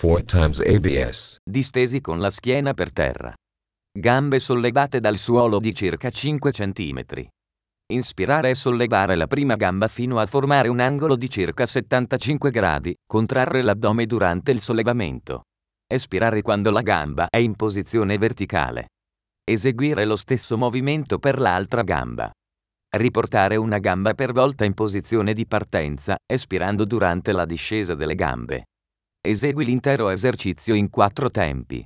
4 times ABS. Distesi con la schiena per terra. Gambe sollevate dal suolo di circa 5 cm. Inspirare e sollevare la prima gamba fino a formare un angolo di circa 75 gradi, contrarre l'addome durante il sollevamento. Espirare quando la gamba è in posizione verticale. Eseguire lo stesso movimento per l'altra gamba. Riportare una gamba per volta in posizione di partenza, espirando durante la discesa delle gambe. Esegui l'intero esercizio in quattro tempi.